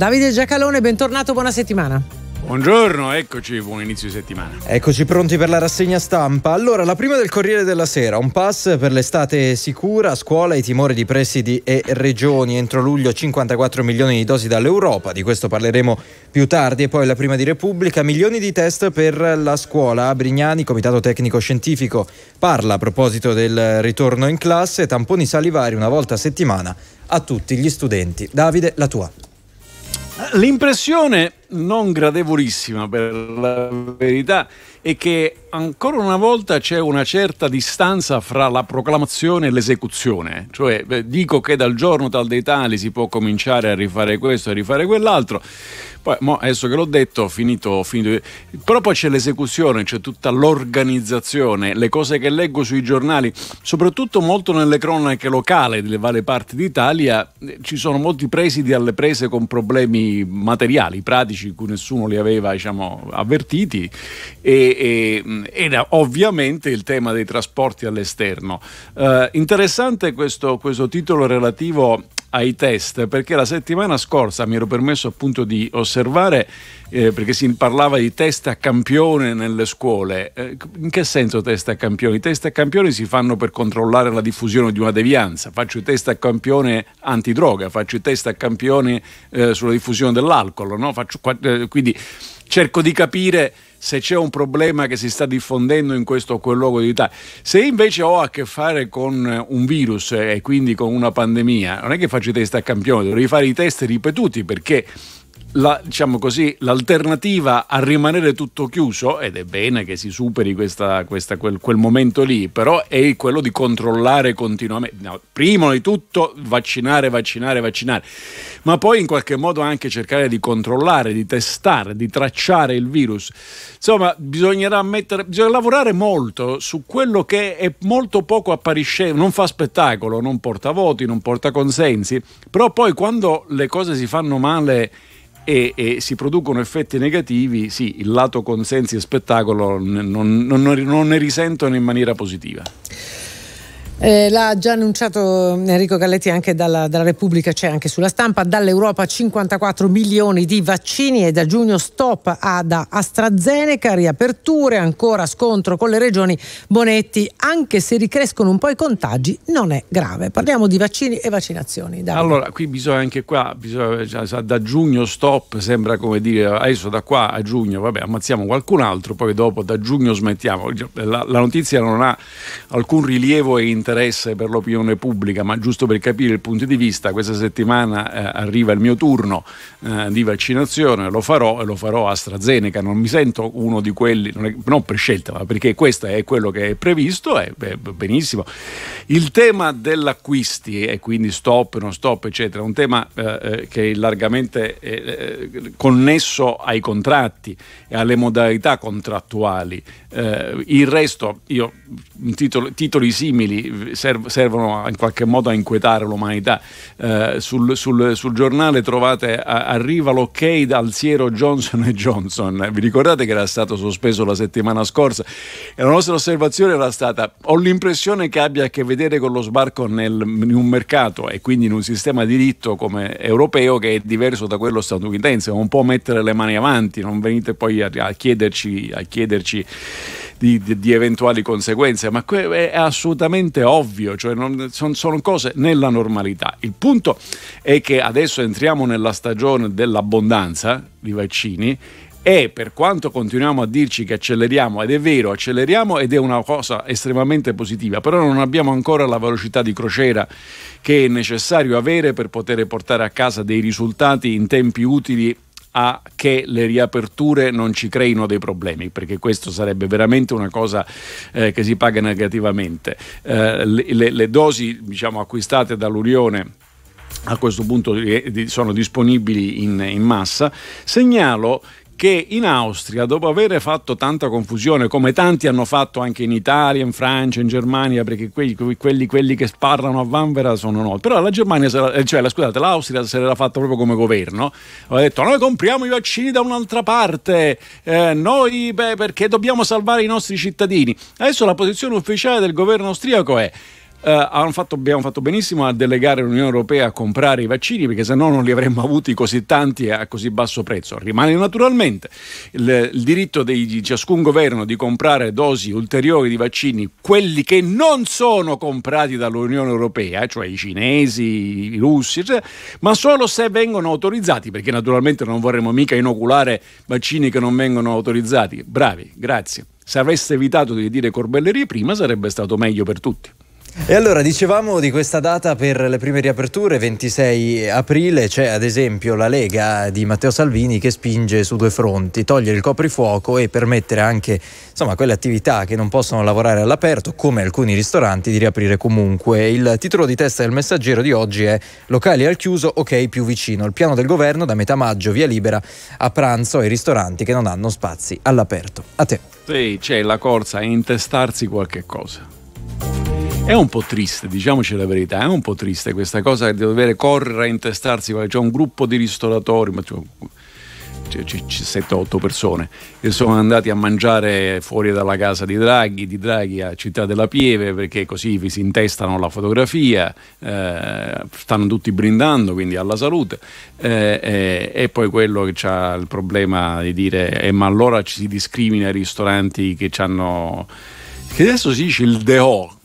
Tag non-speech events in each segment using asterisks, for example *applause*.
Davide Giacalone, bentornato, buona settimana. Buongiorno, eccoci, buon inizio di settimana. Eccoci pronti per la rassegna stampa. Allora, la prima del Corriere della Sera, un pass per l'estate sicura, scuola, e timore di presidi e regioni. Entro luglio 54 milioni di dosi dall'Europa, di questo parleremo più tardi. E poi la prima di Repubblica, milioni di test per la scuola. Brignani, comitato tecnico scientifico, parla a proposito del ritorno in classe, tamponi salivari una volta a settimana a tutti gli studenti. Davide, la tua. L'impressione non gradevolissima per la verità è che ancora una volta c'è una certa distanza fra la proclamazione e l'esecuzione. Cioè dico che dal giorno tal dei tali si può cominciare a rifare questo e rifare quell'altro. Poi, adesso che l'ho detto, ho finito, finito. Però poi c'è l'esecuzione, c'è tutta l'organizzazione, le cose che leggo sui giornali, soprattutto molto nelle cronache locali delle varie parti d'Italia, eh, ci sono molti presidi alle prese con problemi materiali, pratici, cui nessuno li aveva diciamo, avvertiti. E e, era ovviamente il tema dei trasporti all'esterno. Eh, interessante questo, questo titolo relativo ai test perché la settimana scorsa mi ero permesso appunto di osservare eh, perché si parlava di test a campione nelle scuole eh, in che senso test a campione? i test a campione si fanno per controllare la diffusione di una devianza faccio i test a campione antidroga faccio i test a campione eh, sulla diffusione dell'alcol no? faccio, eh, quindi cerco di capire se c'è un problema che si sta diffondendo in questo o quel luogo di d'Italia. Se invece ho a che fare con un virus e quindi con una pandemia, non è che faccio i test a campione, dovrei fare i test ripetuti perché la, diciamo così, l'alternativa a rimanere tutto chiuso, ed è bene che si superi questa, questa, quel, quel, momento lì, però è quello di controllare continuamente, no, prima di tutto vaccinare, vaccinare, vaccinare, ma poi in qualche modo anche cercare di controllare, di testare, di tracciare il virus. Insomma, bisognerà mettere, bisogna lavorare molto su quello che è molto poco appariscente, non fa spettacolo, non porta voti, non porta consensi, però poi quando le cose si fanno male e, e, si producono effetti negativi, sì, il lato consensi e spettacolo non, non, non ne risentono in maniera positiva. Eh, l'ha già annunciato Enrico Galletti anche dalla, dalla Repubblica, c'è cioè anche sulla stampa, dall'Europa 54 milioni di vaccini e da giugno stop ad AstraZeneca, riaperture, ancora scontro con le regioni Bonetti, anche se ricrescono un po' i contagi non è grave. Parliamo di vaccini e vaccinazioni. Davide. Allora, qui bisogna anche qua, bisogna, cioè, da giugno stop sembra come dire adesso da qua a giugno, vabbè ammazziamo qualcun altro, poi dopo da giugno smettiamo. La, la notizia non ha alcun rilievo e interesse interesse per l'opinione pubblica, ma giusto per capire il punto di vista, questa settimana eh, arriva il mio turno eh, di vaccinazione, lo farò e lo farò a AstraZeneca, non mi sento uno di quelli, non, è, non per scelta, ma perché questo è quello che è previsto e benissimo. Il tema dell'acquisti e quindi stop, non stop, eccetera, è un tema eh, eh, che è largamente eh, connesso ai contratti e alle modalità contrattuali. Eh, il resto, io titoli, titoli simili serv- servono in qualche modo a inquietare l'umanità. Eh, sul, sul, sul, giornale trovate a, arriva l'ok dal siero Johnson Johnson. Vi ricordate che era stato sospeso la settimana scorsa? E la nostra osservazione era stata: ho l'impressione che abbia a che vedere con lo sbarco nel, in un mercato e quindi in un sistema di diritto come europeo che è diverso da quello statunitense. Non può mettere le mani avanti, non venite poi a, a chiederci. A chiederci di, di, di eventuali conseguenze, ma que- è assolutamente ovvio, cioè non, son, sono cose nella normalità. Il punto è che adesso entriamo nella stagione dell'abbondanza di vaccini e per quanto continuiamo a dirci che acceleriamo, ed è vero, acceleriamo ed è una cosa estremamente positiva, però non abbiamo ancora la velocità di crociera che è necessario avere per poter portare a casa dei risultati in tempi utili a che le riaperture non ci creino dei problemi, perché questo sarebbe veramente una cosa eh, che si paga negativamente. Eh, le, le, dosi diciamo, acquistate dall'Unione a questo punto eh, sono disponibili in, in massa. Segnalo che in Austria, dopo aver fatto tanta confusione, come tanti hanno fatto anche in Italia, in Francia, in Germania, perché quelli, quelli, quelli che sparano a Vanvera sono noti, però la Germania, eh, cioè la, scusate, l'Austria se l'era fatta proprio come governo, aveva detto noi compriamo i vaccini da un'altra parte, eh, noi beh, perché dobbiamo salvare i nostri cittadini. Adesso la posizione ufficiale del governo austriaco è Uh, fatto, abbiamo fatto benissimo a delegare l'Unione Europea a comprare i vaccini perché se no non li avremmo avuti così tanti a così basso prezzo. Rimane naturalmente il, il diritto dei, di ciascun governo di comprare dosi ulteriori di vaccini, quelli che non sono comprati dall'Unione Europea, eh, cioè i cinesi, i russi, eccetera, ma solo se vengono autorizzati, perché naturalmente non vorremmo mica inoculare vaccini che non vengono autorizzati. Bravi, grazie. Se aveste evitato di dire corbellerie prima sarebbe stato meglio per tutti. E allora dicevamo di questa data per le prime riaperture, 26 aprile, c'è ad esempio la Lega di Matteo Salvini che spinge su due fronti, togliere il coprifuoco e permettere anche insomma, quelle attività che non possono lavorare all'aperto, come alcuni ristoranti, di riaprire comunque. Il titolo di testa del messaggero di oggi è Locali al chiuso, ok più vicino. Il piano del governo da metà maggio via libera a pranzo ai ristoranti che non hanno spazi all'aperto. A te. Sì, c'è la corsa a intestarsi qualche cosa. È un po' triste, diciamoci la verità, è un po' triste questa cosa di dover correre a intestarsi, c'è un gruppo di ristoratori, ma c'è, c'è, c'è 7-8 persone che sono andati a mangiare fuori dalla casa di Draghi, di Draghi a Città della Pieve perché così vi si intestano la fotografia, eh, stanno tutti brindando quindi alla salute eh, eh, e poi quello che c'ha il problema di dire eh, ma allora ci si discrimina i ristoranti che hanno... che adesso si dice il DEO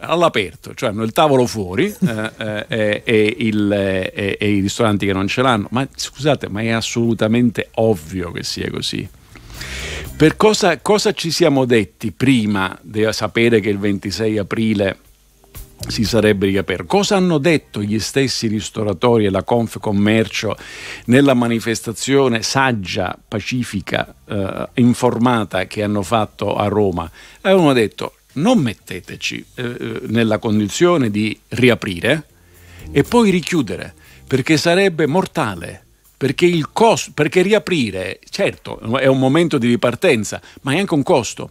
all'aperto, cioè hanno il tavolo fuori eh, eh, e, il, eh, e i ristoranti che non ce l'hanno. Ma scusate, ma è assolutamente ovvio che sia così. Per cosa, cosa ci siamo detti prima di sapere che il 26 aprile si sarebbe riaperto. Cosa hanno detto gli stessi ristoratori e la Confcommercio nella manifestazione saggia, pacifica, eh, informata che hanno fatto a Roma? Avevano detto non metteteci eh, eh, nella condizione di riaprire e poi richiudere, perché sarebbe mortale. Perché, il costo, perché riaprire, certo, è un momento di ripartenza, ma è anche un costo.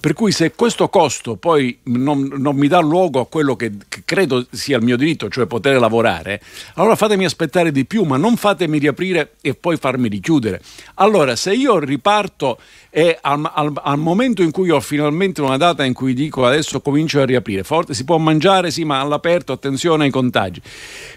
Per cui se questo costo poi non, non mi dà luogo a quello che, che credo sia il mio diritto, cioè poter lavorare, allora fatemi aspettare di più, ma non fatemi riaprire e poi farmi richiudere. Allora se io riparto e al, al, al momento in cui ho finalmente una data in cui dico adesso comincio a riaprire, forte, si può mangiare sì, ma all'aperto attenzione ai contagi.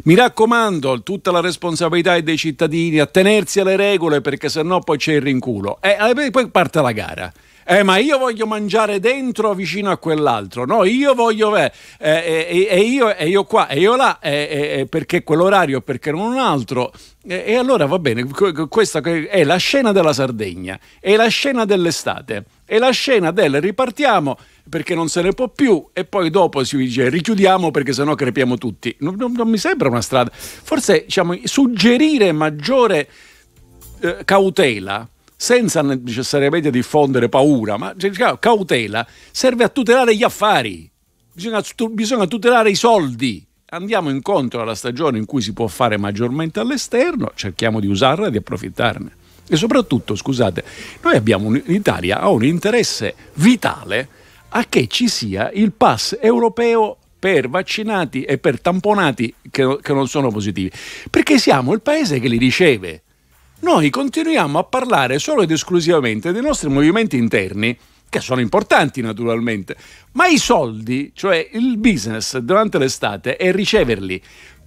Mi raccomando, tutta la responsabilità è dei cittadini a tenersi alle regole perché sennò poi c'è il rinculo. E eh, poi parte la gara. Eh, ma io voglio mangiare dentro vicino a quell'altro, no? Io voglio. Eh, eh, eh io, e io qua, e io là, eh, eh, eh, perché quell'orario, perché non un altro. E, allora va bene, questa è la scena della Sardegna, è la scena dell'estate, è la scena del ripartiamo perché non se ne può più e poi dopo si dice richiudiamo perché sennò crepiamo tutti. Non, non, non mi sembra una strada. Forse diciamo, suggerire maggiore eh, cautela senza necessariamente diffondere paura, ma cioè, diciamo, cautela, serve a tutelare gli affari, bisogna, bisogna tutelare i soldi. Andiamo incontro alla stagione in cui si può fare maggiormente all'esterno, cerchiamo di usarla e di approfittarne. E soprattutto, scusate, noi abbiamo un, l'Italia ha un interesse vitale a che ci sia il pass europeo per vaccinati e per tamponati che, che non sono positivi, perché siamo il paese che li riceve noi continuiamo a parlare solo ed esclusivamente dei nostri movimenti interni, che sono importanti naturalmente, ma i soldi, cioè il business durante l'estate è riceverli.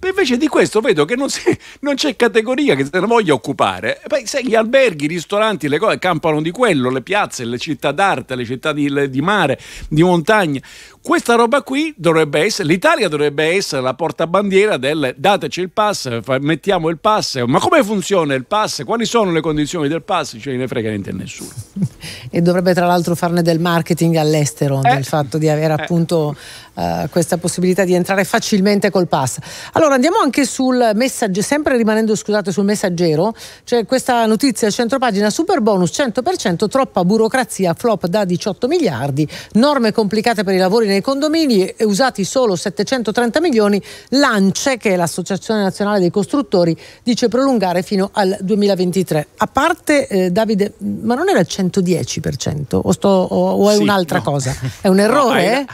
Invece di questo vedo che non, si, *laughs* non c'è categoria che se ne voglia occupare. Beh, se gli alberghi, i ristoranti, le cose campano di quello, le piazze, le città d'arte, le città di, le, di mare, di montagna. Questa roba qui dovrebbe essere, l'Italia dovrebbe essere la portabandiera del dateci il pass, mettiamo il pass, ma come funziona il pass, quali sono le condizioni del pass, ce ne frega niente a nessuno. *laughs* e dovrebbe tra l'altro farne del marketing all'estero, eh, del fatto di avere eh. appunto eh, questa possibilità di entrare facilmente col pass. Allora andiamo anche sul messaggio, sempre rimanendo scusate sul messaggero, c'è questa notizia a centropagina, super bonus 100%, troppa burocrazia, flop da 18 miliardi, norme complicate per i lavori nei condomini e eh, usati solo 730 milioni, l'ANCE, che è l'Associazione Nazionale dei Costruttori, dice prolungare fino al 2023. A parte eh, Davide, ma non era il 110% o, sto, o, o è sì, un'altra no. cosa? È un *laughs* errore? No,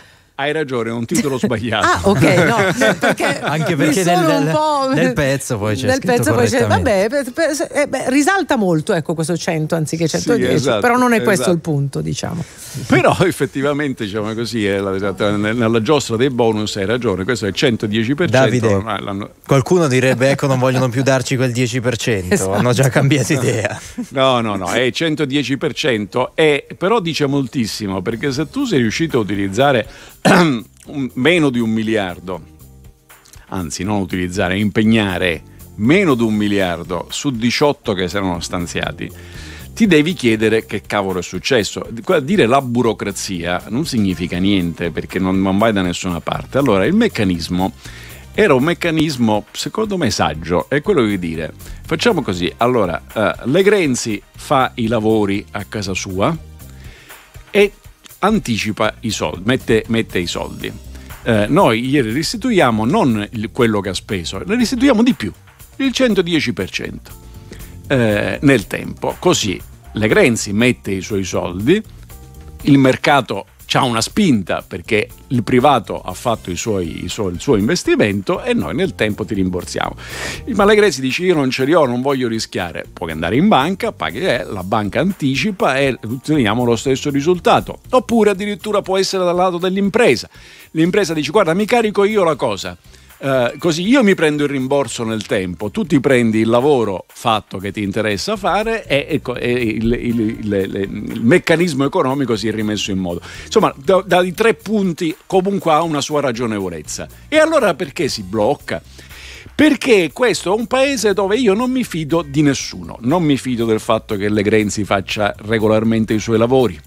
hai ragione, è un titolo *laughs* sbagliato. ah, ok, no, perché anche perché nel, nel, nel, pezzo poi c'è nel pezzo poi c'è, vabbè, eh, beh, risalta molto, ecco, questo 100 anziché 110, sì, esatto, però non è questo esatto. il punto, diciamo. Però effettivamente, diciamo così, eh, nella giostra dei bonus hai ragione, questo è 110%. Davide, no, qualcuno direbbe ecco, non vogliono più darci quel 10%, esatto. hanno già cambiato *laughs* idea. No, no, no, è il 110%, è, però dice moltissimo, perché se tu sei riuscito a utilizzare *clears throat* meno di un miliardo, anzi non utilizzare, impegnare meno di un miliardo su 18 che si erano stanziati, ti devi chiedere che cavolo è successo. Dire la burocrazia non significa niente perché non, vai da nessuna parte. Allora il meccanismo era un meccanismo, secondo me, saggio, è quello di dire, facciamo così, allora, eh, Legrenzi fa i lavori a casa sua e anticipa i soldi, mette, mette i soldi. Eh, noi ieri restituiamo non il, quello che ha speso, ne restituiamo di più, il 110% eh, nel tempo. Così le Grenzi mette i suoi soldi, il mercato ha una spinta perché il privato ha fatto suoi, il, suo, il suo investimento e noi nel tempo ti rimborsiamo. Il Malagresi dice io non ce li ho, non voglio rischiare, puoi andare in banca, paghi, eh, la banca anticipa e otteniamo lo stesso risultato. Oppure addirittura può essere dal lato dell'impresa. L'impresa dice guarda mi carico io la cosa eh, così io mi prendo il rimborso nel tempo, tu ti prendi il lavoro fatto che ti interessa fare e, e, e il, il, il, il, meccanismo economico si è rimesso in moto. Insomma, da, dai tre punti comunque ha una sua ragionevolezza. E allora perché si blocca? perché questo è un paese dove io non mi fido di nessuno, non mi fido del fatto che Legrenzi faccia regolarmente i suoi lavori,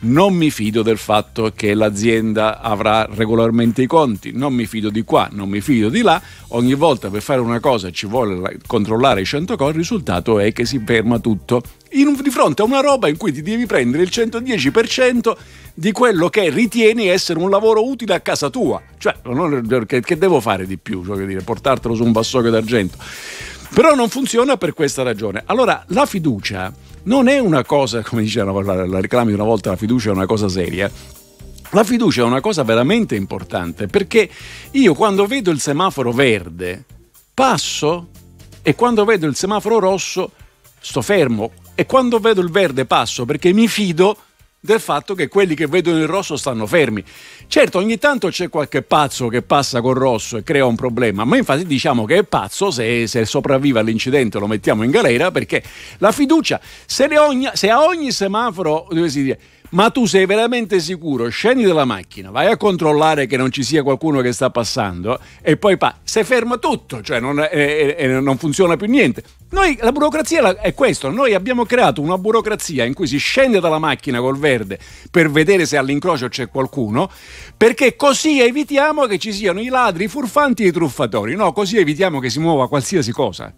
non mi fido del fatto che l'azienda avrà regolarmente i conti, non mi fido di qua, non mi fido di là, ogni volta per fare una cosa ci vuole controllare i 100 call, il risultato è che si ferma tutto. In, di fronte a una roba in cui ti devi prendere il 110% di quello che ritieni essere un lavoro utile a casa tua. Cioè, che, che devo fare di più? Cioè, dire, portartelo su un vassoio d'argento. Però non funziona per questa ragione. Allora, la fiducia non è una cosa, come dicevano, la reclami una volta, la fiducia è una cosa seria. La fiducia è una cosa veramente importante perché io quando vedo il semaforo verde passo e quando vedo il semaforo rosso sto fermo e quando vedo il verde passo perché mi fido del fatto che quelli che vedono il rosso stanno fermi. Certo, ogni tanto c'è qualche pazzo che passa col rosso e crea un problema, ma infatti diciamo che è pazzo se, se sopravvive all'incidente lo mettiamo in galera perché la fiducia, se, ogni, se a ogni semaforo, dove si dice ma tu sei veramente sicuro, scendi dalla macchina, vai a controllare che non ci sia qualcuno che sta passando e poi pa- se ferma tutto, cioè non, eh, eh, non funziona più niente. Noi, la burocrazia è questo, noi abbiamo creato una burocrazia in cui si scende dalla macchina col verde per vedere se all'incrocio c'è qualcuno, perché così evitiamo che ci siano i ladri, i furfanti e i truffatori, no, così evitiamo che si muova qualsiasi cosa.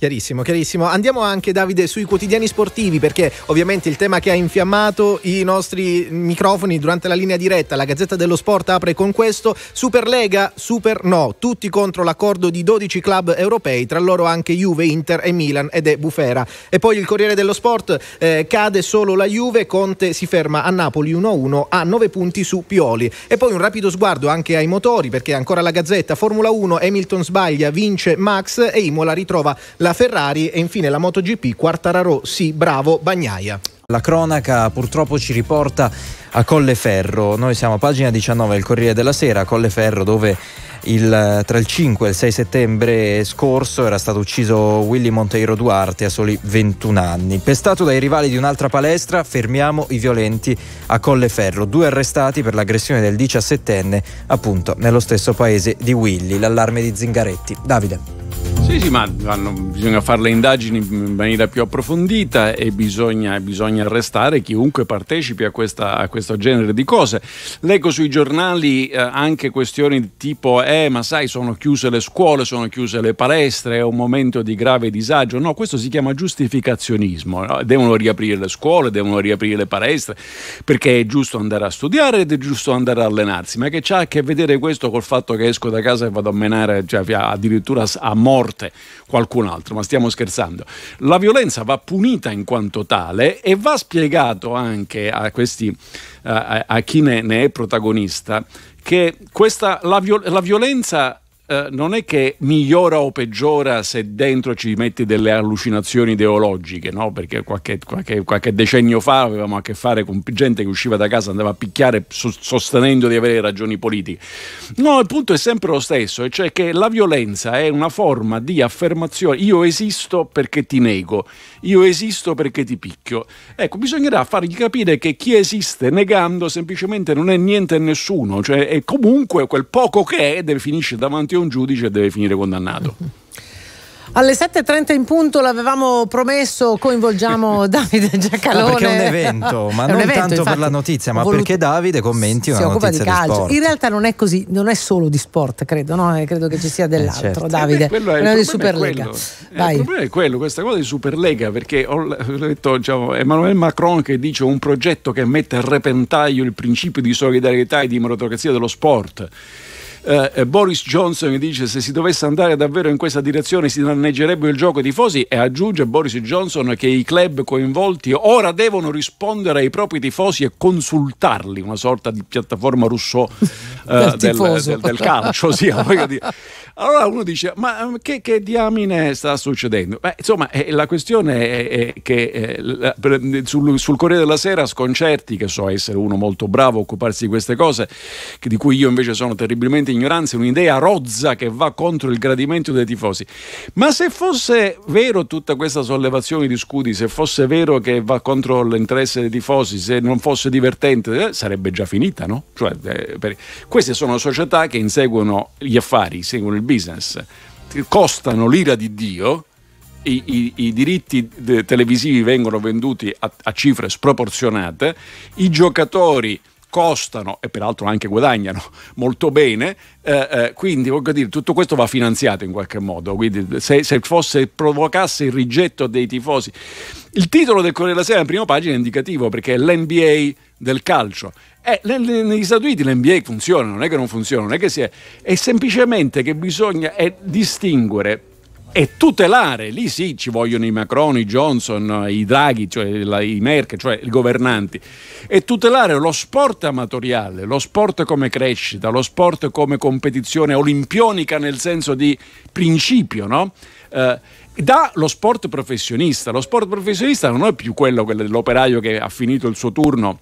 Chiarissimo, chiarissimo. Andiamo anche Davide sui quotidiani sportivi perché ovviamente il tema che ha infiammato i nostri microfoni durante la linea diretta, la Gazzetta dello Sport apre con questo Superlega, Super no, tutti contro l'accordo di 12 club europei, tra loro anche Juve, Inter e Milan ed è Bufera. E poi il Corriere dello Sport eh, cade solo la Juve, Conte si ferma a Napoli 1-1 a 9 punti su Pioli. E poi un rapido sguardo anche ai motori perché ancora la Gazzetta Formula 1 Hamilton sbaglia, vince Max e Imola ritrova la la Ferrari e infine la MotoGP, Quartararo sì, bravo, Bagnaia. La cronaca purtroppo ci riporta a Colleferro, noi siamo a pagina 19 del Corriere della Sera, Colleferro dove il, tra il 5 e il 6 settembre scorso era stato ucciso Willy Monteiro Duarte a soli 21 anni. Pestato dai rivali di un'altra palestra, fermiamo i violenti a Colleferro. Due arrestati per l'aggressione del 17enne, appunto nello stesso paese di Willy. L'allarme di Zingaretti. Davide. Sì, sì, ma vanno, bisogna fare le indagini in maniera più approfondita e bisogna, bisogna arrestare chiunque partecipi a, questa, a, questo genere di cose. Leggo sui giornali eh, anche questioni tipo, eh, ma sai, sono chiuse le scuole, sono chiuse le palestre, è un momento di grave disagio. No, questo si chiama giustificazionismo. No? Devono riaprire le scuole, devono riaprire le palestre, perché è giusto andare a studiare ed è giusto andare a allenarsi. Ma che c'ha a che vedere questo col fatto che esco da casa e vado a menare, cioè addirittura a morte? batte qualcun altro, ma stiamo scherzando. La violenza va punita in quanto tale e va spiegato anche a, questi, a, a chi ne, ne, è protagonista che questa, la, la violenza eh, non è che migliora o peggiora se dentro ci metti delle allucinazioni ideologiche, no? perché qualche, qualche, qualche, decennio fa avevamo a che fare con gente che usciva da casa, e andava a picchiare so- sostenendo di avere ragioni politiche. No, il punto è sempre lo stesso, cioè che la violenza è una forma di affermazione, io esisto perché ti nego, io esisto perché ti picchio. Ecco, bisognerà fargli capire che chi esiste negando semplicemente non è niente e nessuno, cioè è comunque quel poco che è deve finisce davanti a un giudice e deve finire condannato. Alle 7.30 in punto l'avevamo promesso, coinvolgiamo *laughs* Davide Giacalone. No, perché è un evento, *laughs* ma un non evento, tanto infatti, per la notizia, ma perché Davide commenti una si notizia di, calcio. Di In realtà non è così, non è solo di sport, credo, no? Eh, credo che ci sia eh, dell'altro, eh certo. Davide. Eh beh, è, non è di Superlega. Eh, il problema è quello, questa cosa di Superlega, perché ho letto *laughs* diciamo, Emmanuel Macron che dice un progetto che mette a repentaglio il principio di solidarietà e di meritocrazia dello sport. Eh, eh, Boris Johnson dice se si dovesse andare davvero in questa direzione si danneggerebbe il gioco ai tifosi e aggiunge Boris Johnson che i club coinvolti ora devono rispondere ai propri tifosi e consultarli, una sorta di piattaforma russo eh, del, del, del, calcio. sì, *laughs* Allora uno dice, ma ehm, che, che diamine sta succedendo? Beh, insomma, eh, la questione è, è che eh, la, sul, sul, Corriere della Sera Sconcerti, che so essere uno molto bravo a occuparsi di queste cose, che, di cui io invece sono terribilmente ignorante, un'idea rozza che va contro il gradimento dei tifosi. Ma se fosse vero tutta questa sollevazione di scudi, se fosse vero che va contro l'interesse dei tifosi, se non fosse divertente, eh, sarebbe già finita, no? Cioè, eh, per... Queste sono società che inseguono gli affari, seguono il business, costano l'ira di Dio, i, i, i, diritti televisivi vengono venduti a, a, cifre sproporzionate, i giocatori costano e peraltro anche guadagnano *laughs* molto bene, eh, eh, quindi voglio dire, tutto questo va finanziato in qualche modo, quindi se, se fosse, provocasse il rigetto dei tifosi. Il titolo del Corriere della Sera in prima pagina è indicativo perché è l'NBA del calcio eh, negli Stati Uniti l'NBA funziona, non è che non funziona, non è che si è. È semplicemente che bisogna distinguere e tutelare, lì sì ci vogliono i Macron, i Johnson, i Draghi, cioè la, i Merkel, cioè i governanti, e tutelare lo sport amatoriale, lo sport come crescita, lo sport come competizione olimpionica nel senso di principio, no? Eh, da lo sport professionista. Lo sport professionista non è più quello dell'operaio che ha finito il suo turno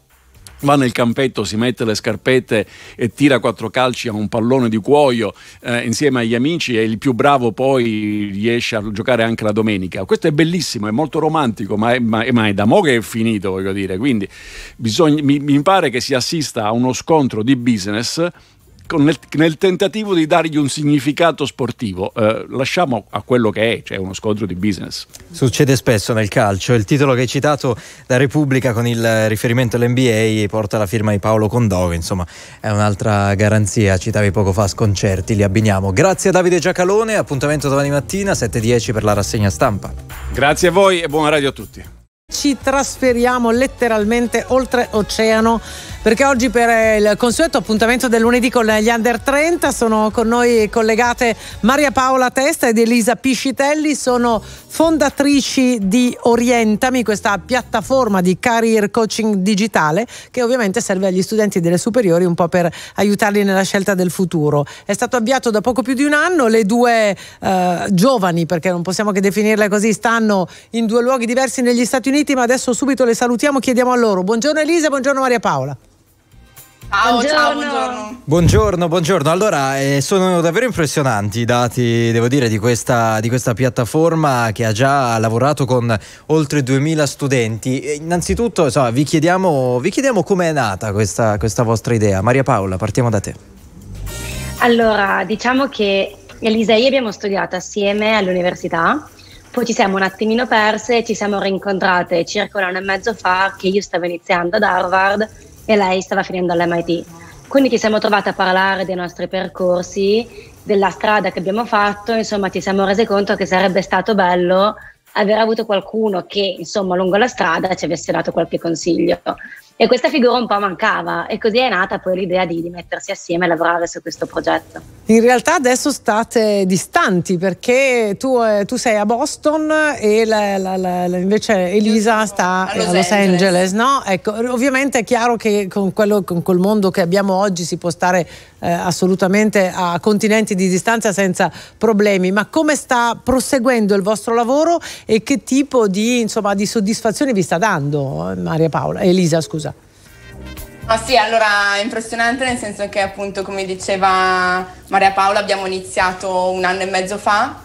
va nel campetto, si mette le scarpette e tira quattro calci a un pallone di cuoio eh, insieme agli amici e il più bravo poi riesce a giocare anche la domenica. Questo è bellissimo, è molto romantico, ma è, ma è, ma è da mo' che è finito, voglio dire. Quindi bisogna, mi, mi pare che si assista a uno scontro di business nel, nel, tentativo di dargli un significato sportivo. Eh, lasciamo a quello che è, cioè uno scontro di business. Succede spesso nel calcio. Il titolo che hai citato da Repubblica con il riferimento all'NBA porta la firma di Paolo Condove. insomma è un'altra garanzia. Citavi poco fa sconcerti, li abbiniamo. Grazie a Davide Giacalone, appuntamento domani mattina 7.10 per la rassegna stampa. Grazie a voi e buona radio a tutti. Ci trasferiamo letteralmente oltre oceano perché oggi per eh, il consueto appuntamento del lunedì con gli under 30 sono con noi collegate Maria Paola Testa ed Elisa Piscitelli, sono fondatrici di Orientami, questa piattaforma di career coaching digitale che ovviamente serve agli studenti delle superiori un po' per aiutarli nella scelta del futuro. È stato avviato da poco più di un anno, le due eh, giovani, perché non possiamo che definirle così, stanno in due luoghi diversi negli Stati Uniti, ma adesso subito le salutiamo, chiediamo a loro. Buongiorno Elisa, buongiorno Maria Paola. Ah, oh, ciao, buongiorno. ciao, buongiorno. Buongiorno, buongiorno. Allora, eh, sono davvero impressionanti i dati, devo dire, di questa, di questa, piattaforma che ha già lavorato con oltre 2000 studenti. E innanzitutto, insomma, vi chiediamo, vi chiediamo com'è nata questa, questa vostra idea. Maria Paola, partiamo da te. Allora, diciamo che Elisa e io abbiamo studiato assieme all'università, poi ci siamo un attimino perse, ci siamo rincontrate circa un anno e mezzo fa che io stavo iniziando ad Harvard e lei stava finendo all'MIT. Quindi ci siamo trovate a parlare dei nostri percorsi, della strada che abbiamo fatto, insomma ci siamo rese conto che sarebbe stato bello aver avuto qualcuno che insomma lungo la strada ci avesse dato qualche consiglio e questa figura un po' mancava e così è nata poi l'idea di, di, mettersi assieme e lavorare su questo progetto. In realtà adesso state distanti perché tu, eh, tu sei a Boston e la, la, la, invece Elisa sta eh, a Los, Los Angeles. Angeles no? ecco, ovviamente è chiaro che con, quello, con quel mondo che abbiamo oggi si può stare eh, assolutamente a continenti di distanza senza problemi, ma come sta proseguendo il vostro lavoro e che tipo di, insomma, di soddisfazione vi sta dando eh, Maria Paola, Elisa scusa. Ma sì, allora è impressionante nel senso che appunto come diceva Maria Paola abbiamo iniziato un anno e mezzo fa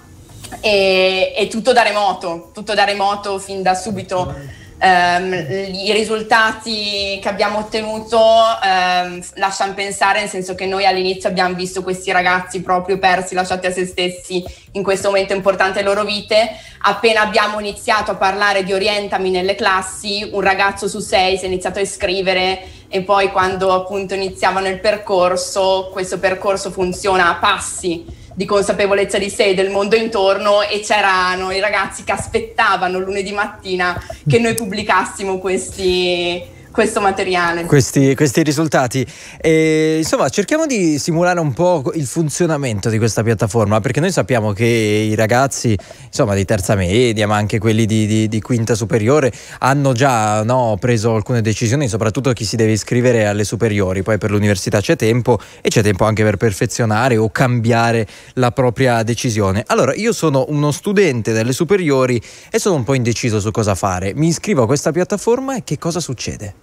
e, e tutto da remoto, tutto da remoto fin da subito ehm, i risultati che abbiamo ottenuto ehm, lasciano pensare, nel senso che noi all'inizio abbiamo visto questi ragazzi proprio persi, lasciati a se stessi in questo momento importante delle loro vite. Appena abbiamo iniziato a parlare di orientami nelle classi, un ragazzo su sei si è iniziato a iscrivere e poi quando appunto iniziavano il percorso, questo percorso funziona a passi di consapevolezza di sé e del mondo intorno e c'erano i ragazzi che aspettavano lunedì mattina che noi pubblicassimo questi, questo materiale. Questi, questi risultati. E, insomma, cerchiamo di simulare un po' il funzionamento di questa piattaforma, perché noi sappiamo che i ragazzi, insomma, di terza media, ma anche quelli di, di, di quinta superiore, hanno già no, preso alcune decisioni, soprattutto chi si deve iscrivere alle superiori. Poi per l'università c'è tempo e c'è tempo anche per perfezionare o cambiare la propria decisione. Allora, io sono uno studente delle superiori e sono un po' indeciso su cosa fare. Mi iscrivo a questa piattaforma e che cosa succede?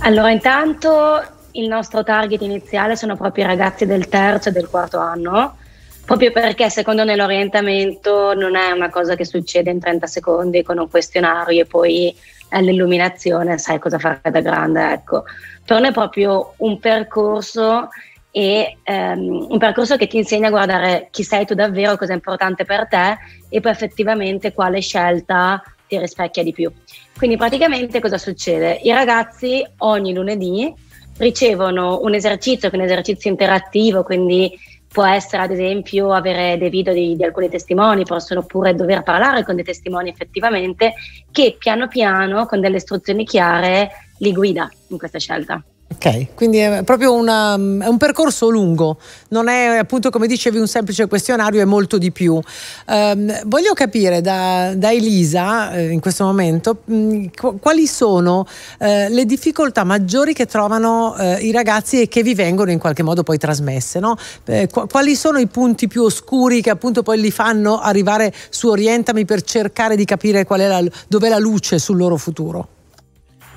Allora, intanto il nostro target iniziale sono proprio i ragazzi del terzo e del quarto anno, proprio perché secondo me l'orientamento non è una cosa che succede in 30 secondi con un questionario e poi all'illuminazione sai cosa fare da grande, ecco. Per noi è proprio un percorso e um, un percorso che ti insegna a guardare chi sei tu davvero, cosa è importante per te e poi effettivamente quale scelta ti rispecchia di più. Quindi praticamente cosa succede? I ragazzi ogni lunedì ricevono un esercizio che è un esercizio interattivo, quindi può essere ad esempio avere dei video di, di, alcuni testimoni, possono pure dover parlare con dei testimoni effettivamente, che piano piano con delle istruzioni chiare li guida in questa scelta. Ok, quindi è proprio una, è un percorso lungo, non è appunto come dicevi un semplice questionario, è molto di più. Eh, voglio capire da, da Elisa eh, in questo momento mm, quali sono eh, le difficoltà maggiori che trovano eh, i ragazzi e che vi vengono in qualche modo poi trasmesse, no? Eh, quali sono i punti più oscuri che appunto poi li fanno arrivare su Orientami per cercare di capire qual è la, dov'è la luce sul loro futuro?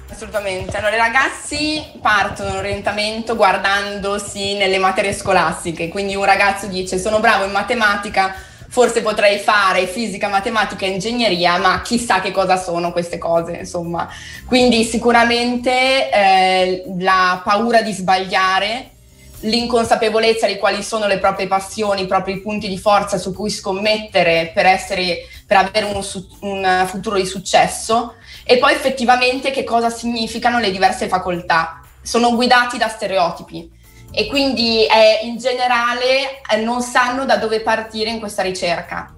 Assolutamente. Allora, i ragazzi partono l'orientamento guardandosi nelle materie scolastiche, quindi un ragazzo dice sono bravo in matematica, forse potrei fare fisica, matematica e ingegneria, ma chissà che cosa sono queste cose, insomma. Quindi sicuramente eh, la paura di sbagliare, l'inconsapevolezza di quali sono le proprie passioni, i propri punti di forza su cui scommettere per, essere, per avere un, un futuro di successo e poi effettivamente che cosa significano le diverse facoltà. Sono guidati da stereotipi e quindi eh, in generale eh, non sanno da dove partire in questa ricerca.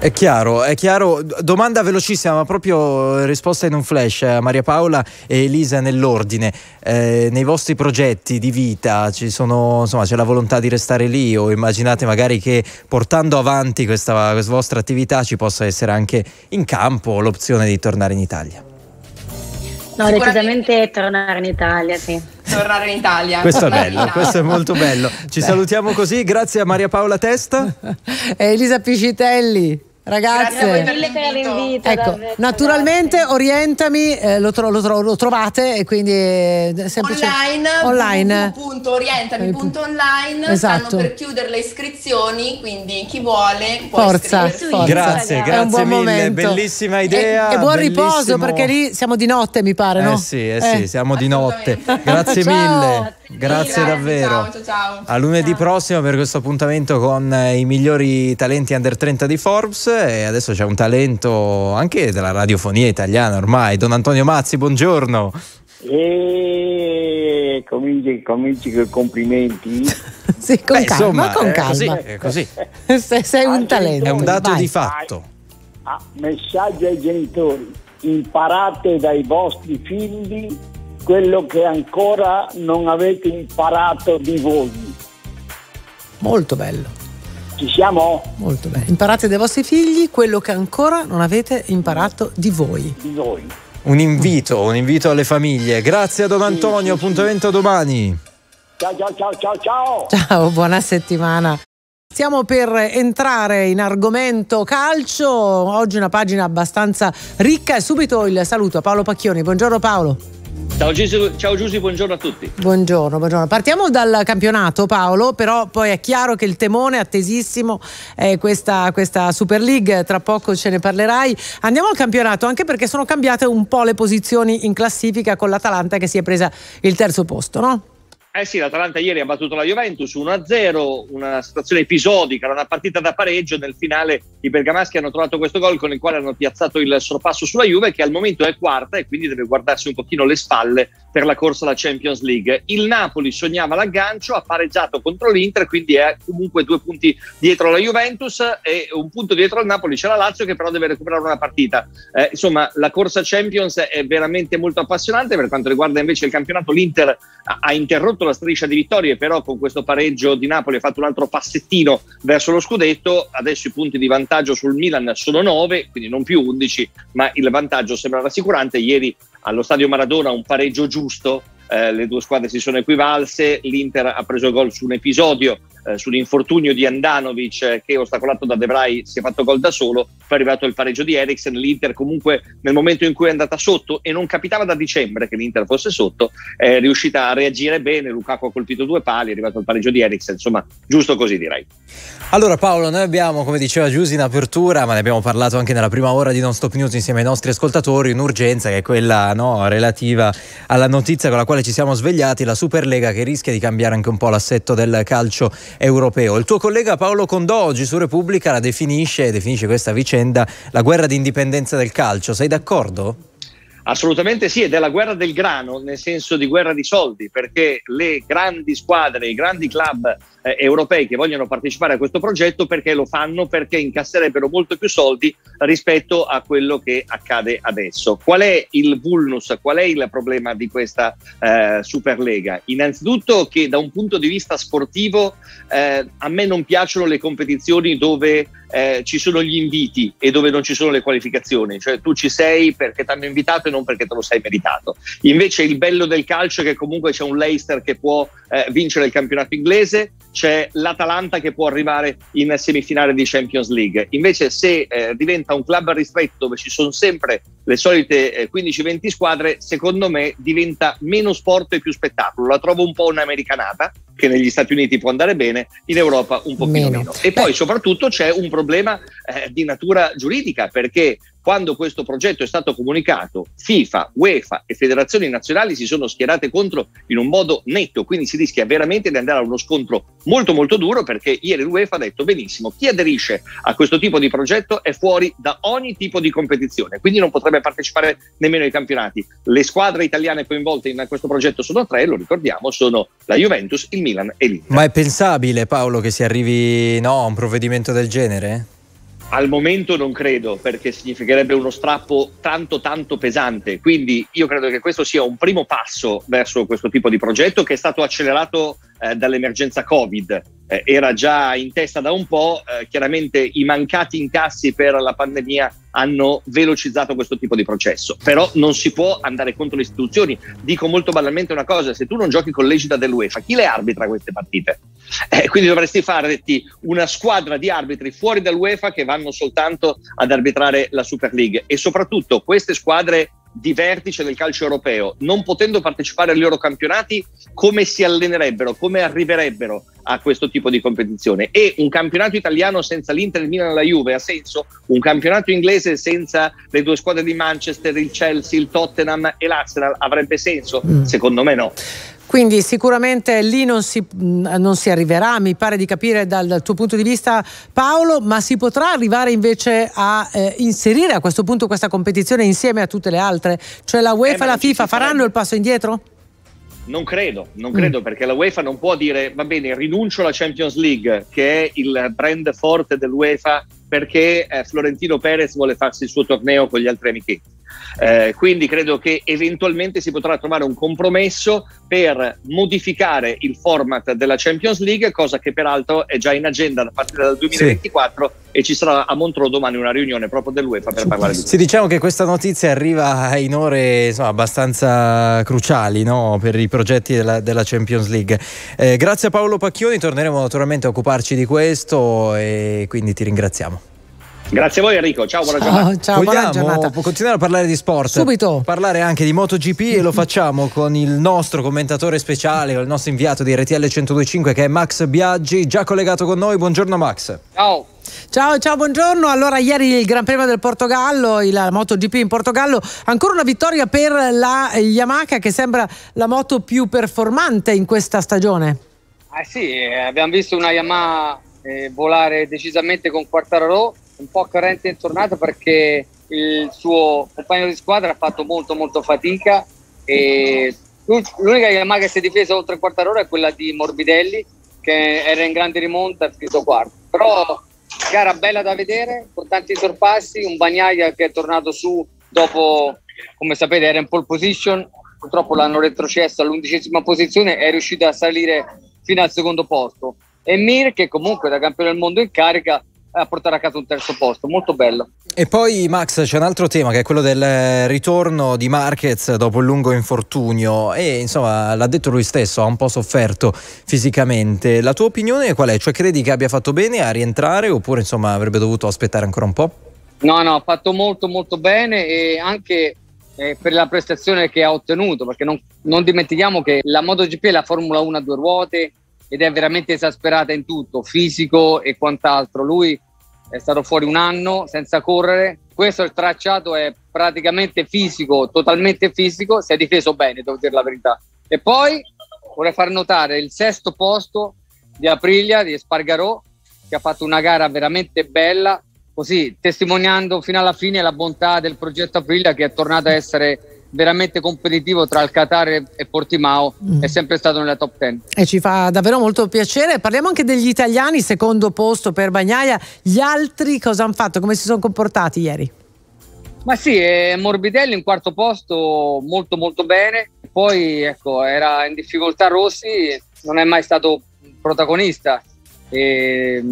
È chiaro, è chiaro. Domanda velocissima, ma proprio eh, risposta in un flash a Maria Paola e Elisa nell'ordine. Eh, nei vostri progetti di vita sono, insomma, c'è la volontà di restare lì o immaginate magari che portando avanti questa, questa vostra attività ci possa essere anche in campo l'opzione di tornare in Italia? No, decisamente tornare in Italia, sì. Tornare in Italia. Questo è bello, questo è molto bello. Ci Beh. salutiamo così, grazie a Maria Paola Testa *laughs* e Elisa Piscitelli. Ragazze, grazie per l'invito. Ecco, naturalmente grazie. orientami, eh, lo, tro- lo, tro- lo, trovate e quindi eh, semplice online, online. orientami.online esatto. stanno per chiudere le iscrizioni, quindi chi vuole può forza, forza. Grazie, grazie mille, momento. bellissima idea. E, e buon bellissimo. riposo perché lì siamo di notte, mi pare, eh no? Sì, eh, sì, eh. siamo di notte. Grazie *laughs* mille. Grazie sì, davvero. Ciao, ciao, ciao. A lunedì prossimo per questo appuntamento con eh, i migliori talenti under 30 di Forbes e adesso c'è un talento anche della radiofonia italiana ormai, Don Antonio Mazzi, buongiorno. E cominci, cominci con complimenti. *laughs* sì, con Beh, calma, insomma, con eh, calma. Così, eh, così. *laughs* Se, sei un talento. È un dato Vai. di fatto. Ah, messaggio ai genitori, imparate dai vostri figli quello che ancora non avete imparato di voi. Molto bello. Ci siamo? Molto bene. Imparate dai vostri figli quello che ancora non avete imparato di voi. Di voi. Un invito, un invito alle famiglie. Grazie a Don Antonio, sì, sì, appuntamento sì. domani. Ciao ciao ciao ciao ciao. buona settimana. Stiamo per entrare in argomento calcio, oggi una pagina abbastanza ricca e subito il saluto a Paolo Pacchioni. Buongiorno Paolo. Ciao Giuseppe, ciao Giuseppe, buongiorno a tutti. Buongiorno, buongiorno. Partiamo dal campionato Paolo, però poi è chiaro che il temone attesissimo è questa, questa, Super League, tra poco ce ne parlerai. Andiamo al campionato anche perché sono cambiate un po' le posizioni in classifica con l'Atalanta che si è presa il terzo posto, no? Eh sì, l'Atalanta ieri ha battuto la Juventus 1-0, una situazione episodica, era una partita da pareggio, nel finale i bergamaschi hanno trovato questo gol con il quale hanno piazzato il sorpasso sulla Juve che al momento è quarta e quindi deve guardarsi un pochino le spalle per la corsa alla Champions League. Il Napoli sognava l'aggancio, ha pareggiato contro l'Inter, quindi è comunque due punti dietro la Juventus e un punto dietro al Napoli c'è la Lazio che però deve recuperare una partita. Eh, insomma, la corsa Champions è veramente molto appassionante, per quanto riguarda invece il campionato l'Inter ha interrotto la striscia di vittorie, però con questo pareggio di Napoli ha fatto un altro passettino verso lo scudetto, adesso i punti di vantaggio sul Milan sono 9, quindi non più 11, ma il vantaggio sembra rassicurante. Ieri allo stadio Maradona un pareggio giusto, eh, le due squadre si sono equivalse, l'Inter ha preso gol su un episodio eh, sull'infortunio di Andanovic eh, che ostacolato da De Vrij si è fatto gol da solo, poi è arrivato il pareggio di Eriksen, l'Inter comunque nel momento in cui è andata sotto e non capitava da dicembre che l'Inter fosse sotto, è riuscita a reagire bene, Lukaku ha colpito due pali, è arrivato il pareggio di Eriksen, insomma giusto così direi. Allora Paolo, noi abbiamo come diceva Giusy in apertura, ma ne abbiamo parlato anche nella prima ora di Non Stop News insieme ai nostri ascoltatori, un'urgenza che è quella no, relativa alla notizia con la quale ci siamo svegliati, la Superlega che rischia di cambiare anche un po' l'assetto del calcio europeo. Il tuo collega Paolo Condò oggi su Repubblica la definisce, definisce questa vicenda la guerra di indipendenza del calcio. Sei d'accordo? Assolutamente sì, ed è la guerra del grano, nel senso di guerra di soldi, perché le grandi squadre, i grandi club eh, europei che vogliono partecipare a questo progetto perché lo fanno perché incasserebbero molto più soldi rispetto a quello che accade adesso. Qual è il vulnus, qual è il problema di questa eh, Superlega? Innanzitutto che da un punto di vista sportivo eh, a me non piacciono le competizioni dove eh, ci sono gli inviti e dove non ci sono le qualificazioni, cioè tu ci sei perché ti hanno invitato e non perché te lo sei meritato. Invece il bello del calcio è che comunque c'è un Leicester che può eh, vincere il campionato inglese, c'è l'Atalanta che può arrivare in semifinale di Champions League. Invece se eh, diventa un club ristretto dove ci sono sempre le solite eh, 15-20 squadre, secondo me diventa meno sport e più spettacolo. La trovo un po' un'americanata, che negli Stati Uniti può andare bene, in Europa un pochino meno. meno. E Beh. poi soprattutto c'è un problema eh, di natura giuridica, perché quando questo progetto è stato comunicato, FIFA, UEFA e federazioni nazionali si sono schierate contro in un modo netto, quindi si rischia veramente di andare a uno scontro molto molto duro perché ieri l'UEFA ha detto benissimo, chi aderisce a questo tipo di progetto è fuori da ogni tipo di competizione, quindi non potrebbe partecipare nemmeno ai campionati. Le squadre italiane coinvolte in questo progetto sono tre, lo ricordiamo, sono la Juventus, il Milan e l'Inter. Ma è pensabile Paolo che si arrivi no, a un provvedimento del genere? Al momento non credo, perché significherebbe uno strappo tanto tanto pesante. Quindi io credo che questo sia un primo passo verso questo tipo di progetto che è stato accelerato eh, dall'emergenza Covid. Eh, era già in testa da un po', eh, chiaramente i mancati incassi per la pandemia hanno velocizzato questo tipo di processo, però non si può andare contro le istituzioni. Dico molto banalmente una cosa, se tu non giochi con l'egida dell'UEFA, chi le arbitra queste partite? *laughs* Eh, quindi dovresti fare una squadra di arbitri fuori dall'UEFA che vanno soltanto ad arbitrare la Super League e soprattutto queste squadre di vertice del calcio europeo, non potendo partecipare agli loro campionati, come si allenerebbero, come arriverebbero a questo tipo di competizione? E un campionato italiano senza l'Inter, il Milan e la Juve ha senso? Un campionato inglese senza le due squadre di Manchester, il Chelsea, il Tottenham e l'Arsenal avrebbe senso? Mm. Secondo me no. Quindi sicuramente lì non si, mm, non si arriverà, mi pare di capire dal, dal, tuo punto di vista Paolo, ma si potrà arrivare invece a eh, inserire a questo punto questa competizione insieme a tutte le altre? Cioè la UEFA eh, e la FIFA faranno il passo indietro? Non credo, non credo mm. perché la UEFA non può dire va bene, rinuncio alla Champions League che è il brand forte dell'UEFA perché eh, Florentino Perez vuole farsi il suo torneo con gli altri amichetti. Eh, quindi credo che eventualmente si potrà trovare un compromesso per modificare il format della Champions League, cosa che peraltro è già in agenda a partire dal 2024 sì. e ci sarà a Montreux domani una riunione proprio dell'UEFA per parlare di questo. Sì, diciamo che questa notizia arriva in ore insomma, abbastanza cruciali no? per i progetti della, della Champions League. Eh, grazie a Paolo Pacchioni, torneremo naturalmente a occuparci di questo e quindi ti ringraziamo. Grazie a voi Enrico, ciao, buona ciao, giornata. Ciao, Vogliamo buona giornata. continuare a parlare di sport. Subito. Parlare anche di MotoGP e lo facciamo con il nostro commentatore speciale, il nostro inviato di RTL 125 che è Max Biaggi, già collegato con noi. Buongiorno Max. Ciao. Ciao, ciao, buongiorno. Allora, ieri il Gran Premio del Portogallo, la MotoGP in Portogallo, ancora una vittoria per la Yamaha che sembra la moto più performante in questa stagione. Eh sì, abbiamo visto una Yamaha eh, volare decisamente con Quartararo un po' carente in tornata perché il suo compagno di squadra ha fatto molto molto fatica e l'unica chiamata che si è difesa oltre il quarto ora è quella di Morbidelli che era in grande rimonta e finito quarto però gara bella da vedere con tanti sorpassi un Bagnaia che è tornato su dopo come sapete era in pole position purtroppo l'hanno retrocesso all'undicesima posizione è riuscito a salire fino al secondo posto e Mir che comunque da campione del mondo in carica a portare a casa un terzo posto, molto bello. E poi Max c'è un altro tema che è quello del ritorno di Marquez dopo il lungo infortunio e insomma l'ha detto lui stesso, ha un po' sofferto fisicamente. La tua opinione qual è? Cioè credi che abbia fatto bene a rientrare oppure insomma avrebbe dovuto aspettare ancora un po'? No, no, ha fatto molto molto bene e anche eh, per la prestazione che ha ottenuto, perché non, non dimentichiamo che la MotoGP è la Formula 1 a due ruote ed è veramente esasperata in tutto, fisico e quant'altro. Lui è stato fuori un anno senza correre. Questo il tracciato è praticamente fisico, totalmente fisico, si è difeso bene, devo dire la verità. E poi vorrei far notare il sesto posto di Aprilia, di Spargarò, che ha fatto una gara veramente bella, così testimoniando fino alla fine la bontà del progetto Aprilia che è tornato a essere veramente competitivo tra il Qatar e Portimao mm. è sempre stato nella top 10 e ci fa davvero molto piacere parliamo anche degli italiani secondo posto per Bagnaia gli altri cosa hanno fatto come si sono comportati ieri ma sì Morbidelli in quarto posto molto molto bene poi ecco era in difficoltà Rossi non è mai stato protagonista e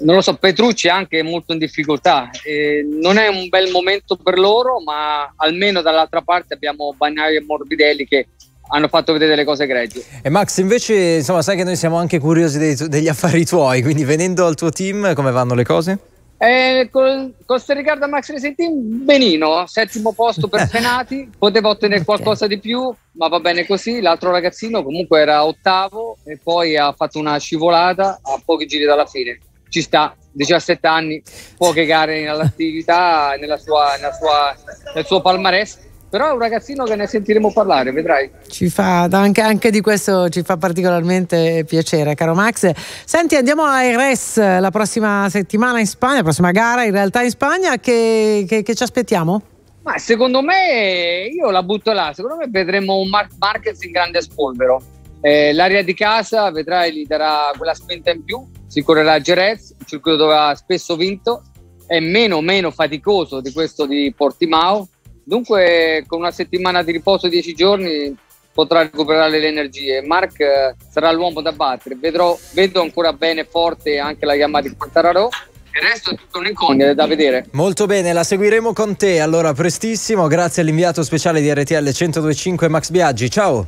non lo so, Petrucci è anche molto in difficoltà, eh, non è un bel momento per loro, ma almeno dall'altra parte abbiamo Bagnari e Morbidelli che hanno fatto vedere le cose egregie. E Max, invece, insomma, sai che noi siamo anche curiosi dei, degli affari tuoi, quindi venendo al tuo team, come vanno le cose? Eh, col, con se riguarda Max Resentin, benino, settimo posto per Fenati, *laughs* poteva ottenere okay. qualcosa di più, ma va bene così. L'altro ragazzino comunque era ottavo e poi ha fatto una scivolata a pochi giri dalla fine ci sta, 17 anni, poche gare all'attività, nella sua, nella sua, nel suo palmarès però è un ragazzino che ne sentiremo parlare, vedrai. Ci fa anche, anche, di questo ci fa particolarmente piacere, caro Max. Senti, andiamo a Eres la prossima settimana in Spagna, la prossima gara in realtà in Spagna, che, che, che ci aspettiamo? Ma secondo me, io la butto là, secondo me vedremo un Mark Marquez in grande spolvero. Eh, l'aria di casa, vedrai, gli darà quella spinta in più si correrà a Jerez, un circuito dove ha spesso vinto, è meno meno faticoso di questo di Portimao, dunque con una settimana di riposo e 10 giorni potrà recuperare le energie. Mark eh, sarà l'uomo da battere, Vedrò, vedo ancora bene forte anche la Yamaha di Quartararo. Il resto è tutto un'incognita da vedere. Molto bene, la seguiremo con te. Allora, prestissimo, grazie all'inviato speciale di RTL 1025 Max Biaggi. Ciao.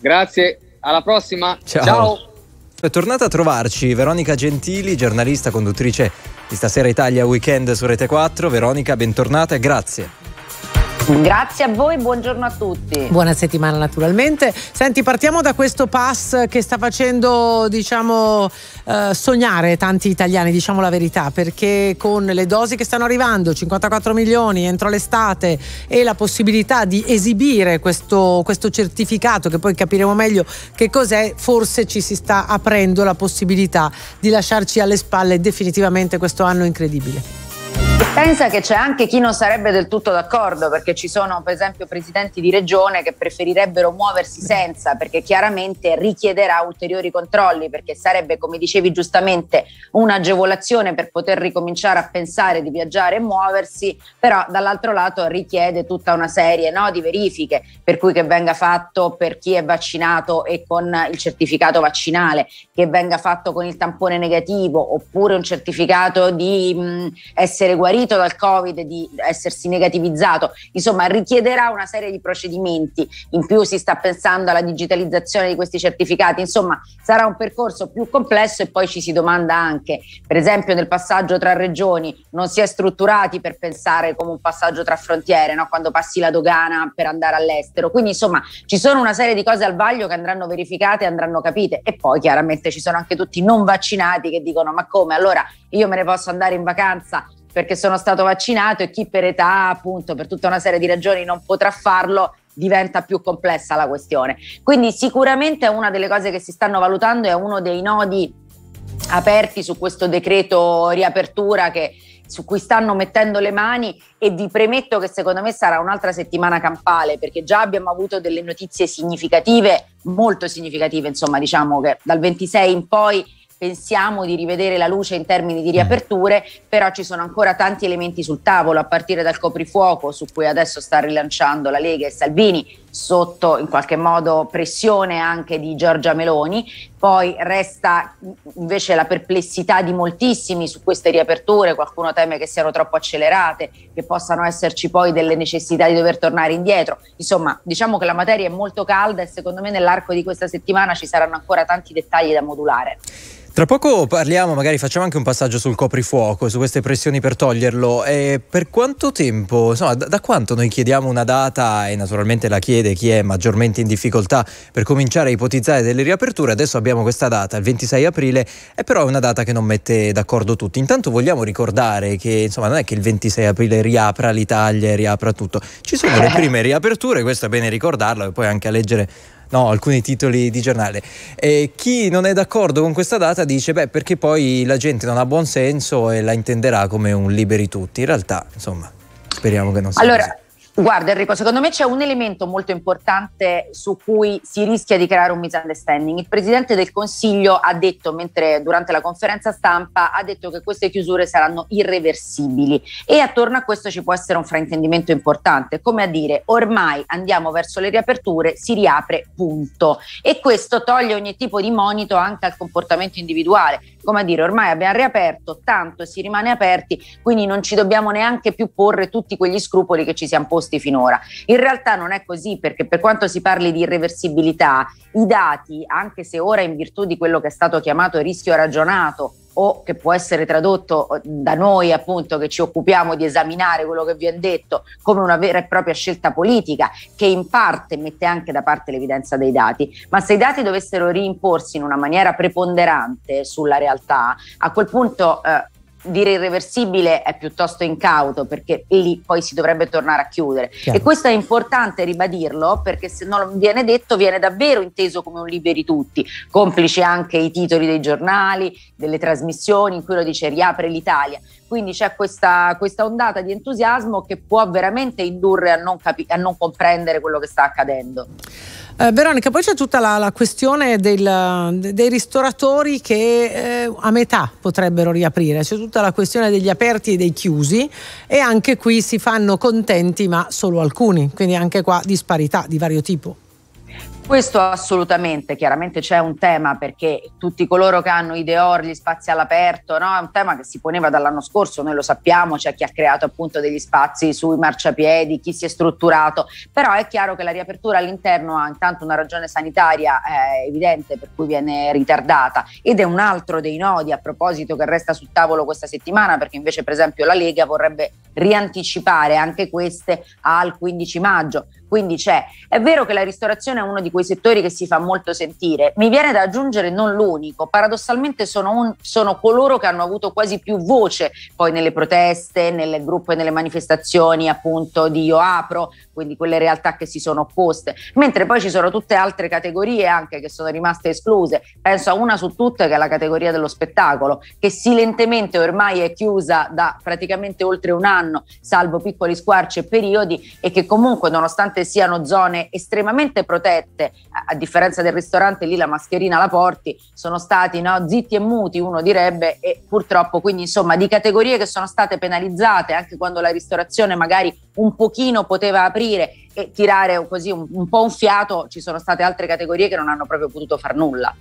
Grazie, alla prossima. Ciao. Ciao. È tornata a trovarci Veronica Gentili, giornalista, conduttrice di Stasera Italia Weekend su Rete 4. Veronica, bentornata e grazie. Grazie a voi, buongiorno a tutti. Buona settimana naturalmente. Senti, partiamo da questo pass che sta facendo, diciamo, eh, sognare tanti italiani, diciamo la verità, perché con le dosi che stanno arrivando, 54 milioni entro l'estate e la possibilità di esibire questo, questo certificato, che poi capiremo meglio che cos'è, forse ci si sta aprendo la possibilità di lasciarci alle spalle definitivamente questo anno incredibile. Pensa che c'è anche chi non sarebbe del tutto d'accordo, perché ci sono per esempio presidenti di regione che preferirebbero muoversi senza, perché chiaramente richiederà ulteriori controlli, perché sarebbe, come dicevi giustamente, un'agevolazione per poter ricominciare a pensare di viaggiare e muoversi, però dall'altro lato richiede tutta una serie no, di verifiche, per cui che venga fatto per chi è vaccinato e con il certificato vaccinale, che venga fatto con il tampone negativo, oppure un certificato di mh, essere guarito guarito dal Covid, di essersi negativizzato, insomma richiederà una serie di procedimenti, in più si sta pensando alla digitalizzazione di questi certificati, insomma sarà un percorso più complesso e poi ci si domanda anche, per esempio nel passaggio tra regioni non si è strutturati per pensare come un passaggio tra frontiere, no? quando passi la dogana per andare all'estero, quindi insomma ci sono una serie di cose al vaglio che andranno verificate e andranno capite e poi chiaramente ci sono anche tutti i non vaccinati che dicono ma come allora io me ne posso andare in vacanza perché sono stato vaccinato e chi per età, appunto, per tutta una serie di ragioni non potrà farlo, diventa più complessa la questione. Quindi sicuramente è una delle cose che si stanno valutando, è uno dei nodi aperti su questo decreto riapertura che, su cui stanno mettendo le mani e vi premetto che secondo me sarà un'altra settimana campale perché già abbiamo avuto delle notizie significative, molto significative, insomma, diciamo che dal 26 in poi pensiamo di rivedere la luce in termini di riaperture, però ci sono ancora tanti elementi sul tavolo, a partire dal coprifuoco su cui adesso sta rilanciando la Lega e Salvini, sotto in qualche modo pressione anche di Giorgia Meloni, poi resta invece la perplessità di moltissimi su queste riaperture, qualcuno teme che siano troppo accelerate, che possano esserci poi delle necessità di dover tornare indietro. Insomma, diciamo che la materia è molto calda e secondo me nell'arco di questa settimana ci saranno ancora tanti dettagli da modulare. Tra poco parliamo, magari facciamo anche un passaggio sul coprifuoco, su queste pressioni per toglierlo. E per quanto tempo, insomma, da, da quanto noi chiediamo una data e naturalmente la chiede chiede chi è maggiormente in difficoltà per cominciare a ipotizzare delle riaperture, adesso abbiamo questa data, il 26 aprile, è però una data che non mette d'accordo tutti. Intanto vogliamo ricordare che insomma, non è che il 26 aprile riapra l'Italia e riapra tutto, ci sono le prime riaperture, questo è bene ricordarlo e poi anche a leggere no, alcuni titoli di giornale. E chi non è d'accordo con questa data dice beh perché poi la gente non ha buon senso e la intenderà come un liberi tutti. In realtà, insomma, speriamo che non sia allora, così. Guarda Enrico, secondo me c'è un elemento molto importante su cui si rischia di creare un misunderstanding. Il Presidente del Consiglio ha detto, mentre durante la conferenza stampa, ha detto che queste chiusure saranno irreversibili e attorno a questo ci può essere un fraintendimento importante, come a dire ormai andiamo verso le riaperture, si riapre, punto. E questo toglie ogni tipo di monito anche al comportamento individuale come dire, ormai abbiamo riaperto tanto e si rimane aperti, quindi non ci dobbiamo neanche più porre tutti quegli scrupoli che ci siamo posti finora. In realtà non è così perché per quanto si parli di irreversibilità, i dati, anche se ora in virtù di quello che è stato chiamato rischio ragionato, o che può essere tradotto da noi appunto che ci occupiamo di esaminare quello che vi ho detto come una vera e propria scelta politica che in parte mette anche da parte l'evidenza dei dati, ma se i dati dovessero rimporsi in una maniera preponderante sulla realtà, a quel punto eh, dire irreversibile è piuttosto incauto perché lì poi si dovrebbe tornare a chiudere. Chiaro. E questo è importante ribadirlo perché se non viene detto viene davvero inteso come un liberi tutti, complice anche i titoli dei giornali, delle trasmissioni in cui lo dice riapre l'Italia. Quindi c'è questa, questa ondata di entusiasmo che può veramente indurre a non, capi- a non comprendere quello che sta accadendo. Eh, Veronica, poi c'è tutta la, la questione del, dei ristoratori che eh, a metà potrebbero riaprire, c'è tutta la questione degli aperti e dei chiusi e anche qui si fanno contenti ma solo alcuni, quindi anche qua disparità di vario tipo. Questo assolutamente, chiaramente c'è un tema perché tutti coloro che hanno i deor, gli spazi all'aperto, no? è un tema che si poneva dall'anno scorso, noi lo sappiamo, c'è chi ha creato appunto degli spazi sui marciapiedi, chi si è strutturato, però è chiaro che la riapertura all'interno ha intanto una ragione sanitaria eh, evidente per cui viene ritardata ed è un altro dei nodi a proposito che resta sul tavolo questa settimana perché invece per esempio la Lega vorrebbe rianticipare anche queste al 15 maggio quindi c'è. È vero che la ristorazione è uno di quei settori che si fa molto sentire. Mi viene da aggiungere non l'unico. Paradossalmente sono, un, sono coloro che hanno avuto quasi più voce poi nelle proteste, nelle gruppe, nelle manifestazioni appunto di Io Apro, quindi quelle realtà che si sono opposte. Mentre poi ci sono tutte altre categorie anche che sono rimaste escluse. Penso a una su tutte che è la categoria dello spettacolo, che silentemente ormai è chiusa da praticamente oltre un anno, salvo piccoli squarci e periodi, e che comunque nonostante nonostante siano zone estremamente protette, a, a differenza del ristorante lì la mascherina la porti, sono stati no, zitti e muti uno direbbe e purtroppo quindi insomma di categorie che sono state penalizzate anche quando la ristorazione magari un pochino poteva aprire e tirare così un, un po' un fiato, ci sono state altre categorie che non hanno proprio potuto far nulla.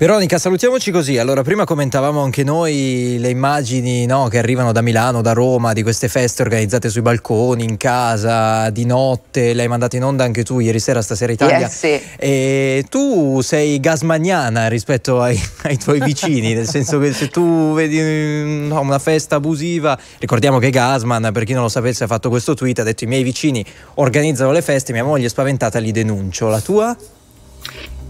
Veronica, salutiamoci così. Allora, prima commentavamo anche noi le immagini no, che arrivano da Milano, da Roma, di queste feste organizzate sui balconi, in casa, di notte. L'hai mandata in onda anche tu ieri sera, stasera Italia. Yes, sì. E tu sei gasmagnana rispetto ai, *laughs* ai tuoi vicini, nel senso che se tu vedi mm, no, una festa abusiva, ricordiamo che Gasman, per chi non lo sapesse, ha fatto questo tweet, ha detto i miei vicini organizzano le feste, mia moglie è spaventata, li denuncio. La tua?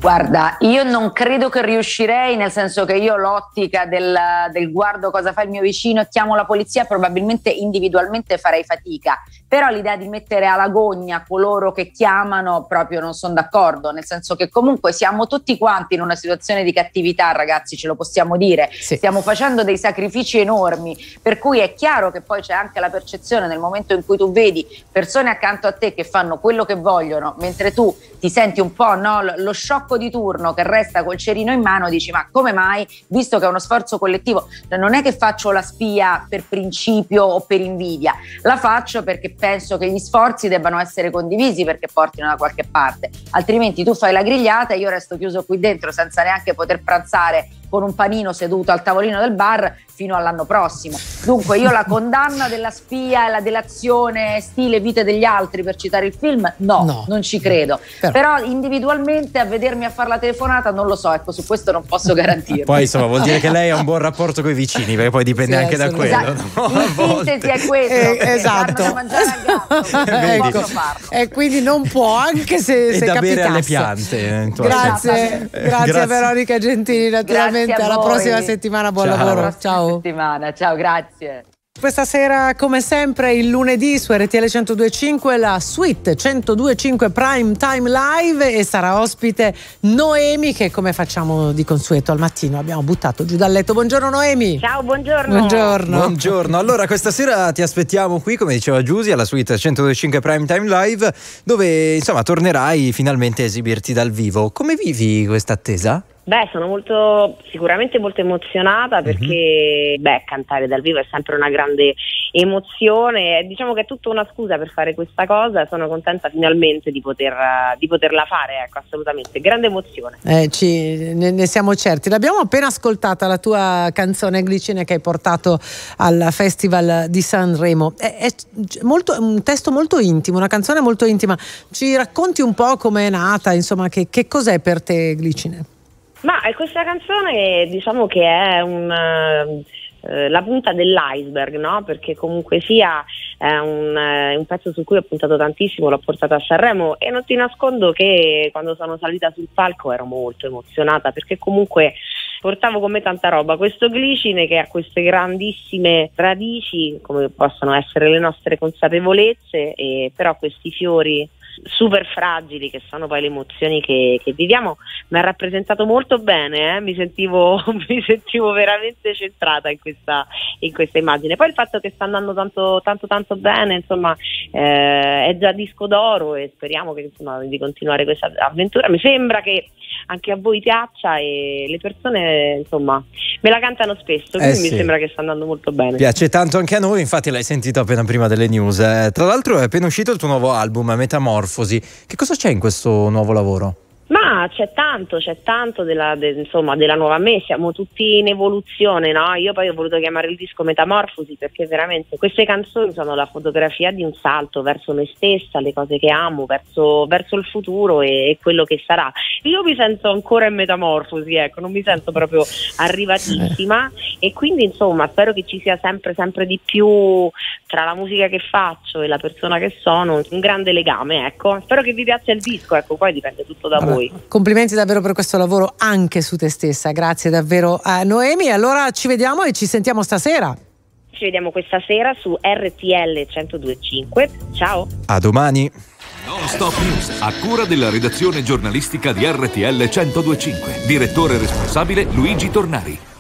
Guarda, io non credo che riuscirei, nel senso che io l'ottica del, del, guardo cosa fa il mio vicino, chiamo la polizia, probabilmente individualmente farei fatica però l'idea di mettere alla gogna coloro che chiamano proprio non sono d'accordo, nel senso che comunque siamo tutti quanti in una situazione di cattività, ragazzi, ce lo possiamo dire, sì. stiamo facendo dei sacrifici enormi, per cui è chiaro che poi c'è anche la percezione nel momento in cui tu vedi persone accanto a te che fanno quello che vogliono, mentre tu ti senti un po' no, lo sciocco di turno che resta col cerino in mano, dici ma come mai, visto che è uno sforzo collettivo, cioè, non è che faccio la spia per principio o per invidia, la faccio perché penso che gli sforzi debbano essere condivisi perché portino da qualche parte, altrimenti tu fai la grigliata e io resto chiuso qui dentro senza neanche poter pranzare con un panino seduto al tavolino del bar fino all'anno prossimo. Dunque io la *laughs* condanna della spia e la delazione stile vite degli altri per citare il film, no, no non ci credo. Però. Però. individualmente a vedermi a fare la telefonata non lo so, ecco su questo non posso garantirlo. poi insomma vuol dire che lei ha un buon rapporto con i vicini, perché poi dipende sì, anche da quello. Esatto. No? In sintesi è questo. Eh, esatto. al gatto, *laughs* ecco. E quindi non può anche se, e se da capitasse. bere alle piante. Grazie, esatto. grazie, grazie, Veronica Gentili naturalmente. Grazie veramente alla voi. prossima settimana, buon ciao. lavoro. Ciao. Settimana. Ciao, grazie. Questa sera, come sempre, il lunedì su RTL 102.5, la suite 102.5 Prime Time Live e sarà ospite Noemi che, come facciamo di consueto al mattino, abbiamo buttato giù dal letto. Buongiorno Noemi. Ciao, buongiorno. Buongiorno. Buongiorno. Allora, questa sera ti aspettiamo qui, come diceva Giusy, alla suite 102.5 Prime Time Live, dove, insomma, tornerai finalmente a esibirti dal vivo. Come vivi questa attesa? Beh, sono molto, sicuramente molto emozionata mhm. perché uh-huh. beh, cantare dal vivo è sempre una grande emozione, diciamo che è tutta una scusa per fare questa cosa, sono contenta finalmente di, poter, di poterla fare, ecco, assolutamente, grande emozione. Eh, ci, ne, ne, siamo certi, l'abbiamo appena ascoltata la tua canzone Glicine che hai portato al Festival di Sanremo, è, è molto, un testo molto intimo, una canzone molto intima, ci racconti un po' com'è nata, insomma, che, che cos'è per te Glicine? Ma eh, questa canzone diciamo che è un eh, eh, la punta dell'iceberg, no? perché comunque sia è un, è un, pezzo su cui ho puntato tantissimo, l'ho portata a Sanremo e non ti nascondo che quando sono salita sul palco ero molto emozionata perché comunque portavo con me tanta roba, questo glicine che ha queste grandissime radici come possono essere le nostre consapevolezze, e però questi fiori super fragili che sono poi le emozioni che, che viviamo, mi ha rappresentato molto bene, eh? mi, sentivo, *laughs* mi, sentivo, veramente centrata in questa, in questa, immagine. Poi il fatto che sta andando tanto tanto, tanto bene, insomma eh, è già disco d'oro e speriamo che, insomma, di continuare questa avventura. Mi sembra che anche a voi piaccia e le persone insomma me la cantano spesso, eh quindi eh sì. mi sembra che sta andando molto bene. Piace tanto anche a noi, infatti l'hai sentito appena prima delle news. Eh, tra l'altro è appena uscito il tuo nuovo album, Metamorfosi. Che cosa c'è in questo nuovo lavoro? Ma c'è tanto, c'è tanto della, de, insomma, della nuova me, siamo tutti in evoluzione, no? Io poi ho voluto chiamare il disco Metamorfosi perché veramente queste canzoni sono la fotografia di un salto verso me stessa, le cose che amo, verso, verso il futuro e, e, quello che sarà. Io mi sento ancora in metamorfosi, ecco, non mi sento proprio arrivatissima eh. e quindi insomma spero che ci sia sempre, sempre di più tra la musica che faccio e la persona che sono, un grande legame, ecco. Spero che vi piaccia il disco, ecco, poi dipende tutto da voi voi. Complimenti davvero per questo lavoro anche su te stessa, grazie davvero a Noemi. Allora ci vediamo e ci sentiamo stasera. Ci vediamo questa sera su RTL 1025. Ciao. A domani. Non Stop News, a cura della redazione giornalistica di RTL 1025. Direttore responsabile Luigi Tornari.